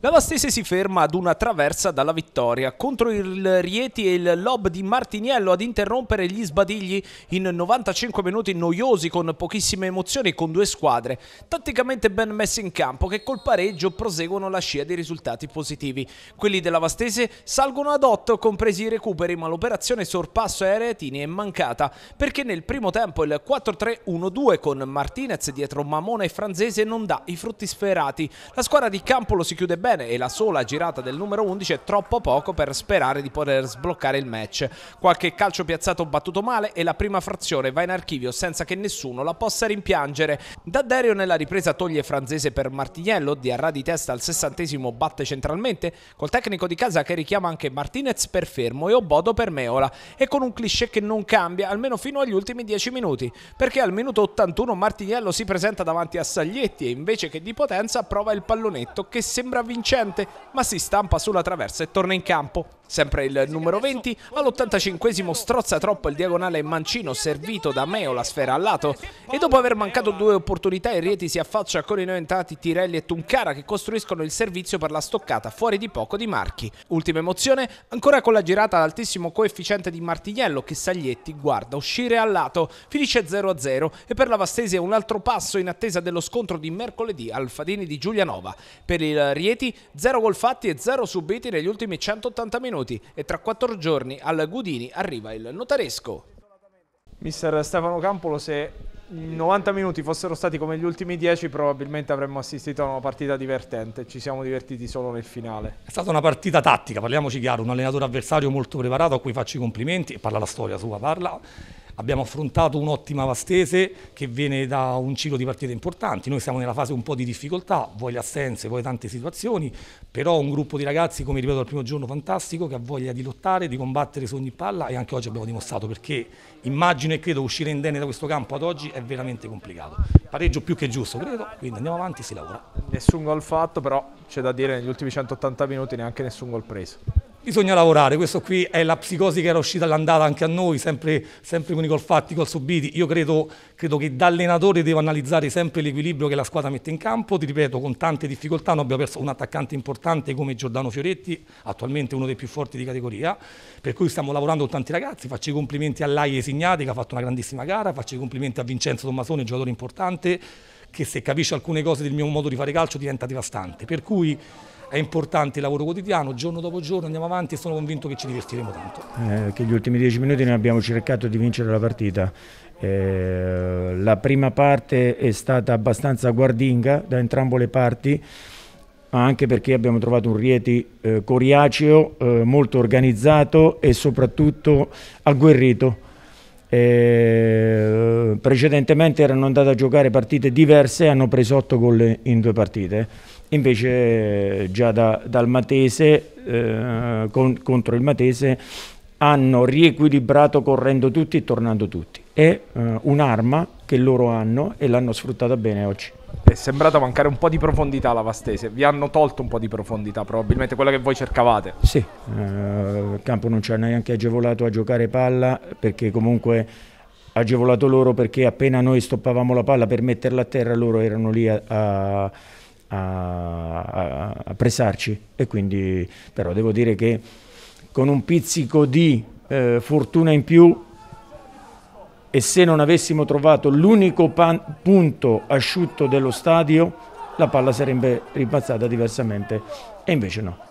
La Vastese si ferma ad una traversa dalla vittoria. Contro il Rieti e il lob di Martiniello ad interrompere gli sbadigli in 95 minuti noiosi con pochissime emozioni con due squadre tatticamente ben messe in campo che col pareggio proseguono la scia dei risultati positivi. Quelli della Vastese salgono ad 8 compresi i recuperi ma l'operazione sorpasso ai Retini è mancata perché nel primo tempo il 4-3-1-2 con Martinez dietro Mamona e Franzese non dà i frutti sferati. La squadra di Campolo si chiude ben bene e la sola girata del numero 11 è troppo poco per sperare di poter sbloccare il match. Qualche calcio piazzato battuto male e la prima frazione va in archivio senza che nessuno la possa rimpiangere. Da Dario nella ripresa toglie Franzese per Martignello, Arra di testa al sessantesimo batte centralmente, col tecnico di casa che richiama anche Martinez per Fermo e Obodo per Meola e con un cliché che non cambia almeno fino agli ultimi 10 minuti, perché al minuto 81 Martignello si presenta davanti a Saglietti e invece che di potenza prova il pallonetto che sembra vicino vincente, ma si stampa sulla traversa e torna in campo. Sempre il numero 20, all'85 strozza troppo il diagonale Mancino servito da Meo la sfera al lato e dopo aver mancato due opportunità il Rieti si affaccia con i innoventati Tirelli e Tuncara che costruiscono il servizio per la stoccata fuori di poco di Marchi. Ultima emozione ancora con la girata altissimo coefficiente di Martignello che Saglietti guarda uscire al lato, finisce 0-0 e per la Vastesi è un altro passo in attesa dello scontro di mercoledì al Fadini di Giulianova. Per il Rieti 0 gol fatti e 0 subiti negli ultimi 180 minuti minuti e tra quattro giorni al Gudini arriva il notaresco. Mister Stefano Campolo, se 90 minuti fossero stati come gli ultimi 10 probabilmente avremmo assistito a una partita divertente, ci siamo divertiti solo nel finale. È stata una partita tattica, parliamoci chiaro, un allenatore avversario molto preparato a cui faccio i complimenti e parla la storia sua, parla abbiamo affrontato un'ottima Vastese che viene da un ciclo di partite importanti, noi siamo nella fase un po' di difficoltà, vuoi le assenze, vuoi tante situazioni, però un gruppo di ragazzi, come ripeto dal primo giorno, fantastico, che ha voglia di lottare, di combattere su ogni palla e anche oggi abbiamo dimostrato perché immagino e credo uscire indenne da questo campo ad oggi è veramente complicato. Pareggio più che giusto, credo, quindi andiamo avanti e si lavora. Nessun gol fatto, però c'è da dire negli ultimi 180 minuti neanche nessun gol preso bisogna lavorare, questo qui è la psicosi che era uscita all'andata anche a noi, sempre, sempre con i gol fatti, i gol subiti, io credo, credo che da allenatore devo analizzare sempre l'equilibrio che la squadra mette in campo, ti ripeto, con tante difficoltà noi abbiamo perso un attaccante importante come Giordano Fioretti, attualmente uno dei più forti di categoria, per cui stiamo lavorando con tanti ragazzi, faccio i complimenti a Laie Signati che ha fatto una grandissima gara, faccio i complimenti a Vincenzo Tommasone, giocatore importante, che se capisce alcune cose del mio modo di fare calcio diventa devastante. Per cui è importante il lavoro quotidiano, giorno dopo giorno andiamo avanti e sono convinto che ci divertiremo tanto. Eh, che gli ultimi dieci minuti noi abbiamo cercato di vincere la partita. Eh, la prima parte è stata abbastanza guardinga da entrambe le parti anche perché abbiamo trovato un Rieti eh, coriaceo, eh, molto organizzato e soprattutto agguerrito. Eh, precedentemente erano andate a giocare partite diverse e hanno preso 8 gol in due partite. Invece già da, dal Matese, eh, con, contro il Matese, hanno riequilibrato correndo tutti e tornando tutti è uh, eh, un'arma che loro hanno e l'hanno sfruttata bene oggi. È sembrata mancare un po' di profondità la Vastese, vi hanno tolto un po' di profondità, probabilmente quella che voi cercavate. Sì, uh, eh, il campo non ci ha neanche agevolato a giocare palla perché comunque agevolato loro perché appena noi stoppavamo la palla per metterla a terra loro erano lì a, a a, a, presarci e quindi però devo dire che con un pizzico di eh, fortuna in più e se non avessimo trovato l'unico punto asciutto dello stadio, la palla sarebbe rimbalzata diversamente e invece no.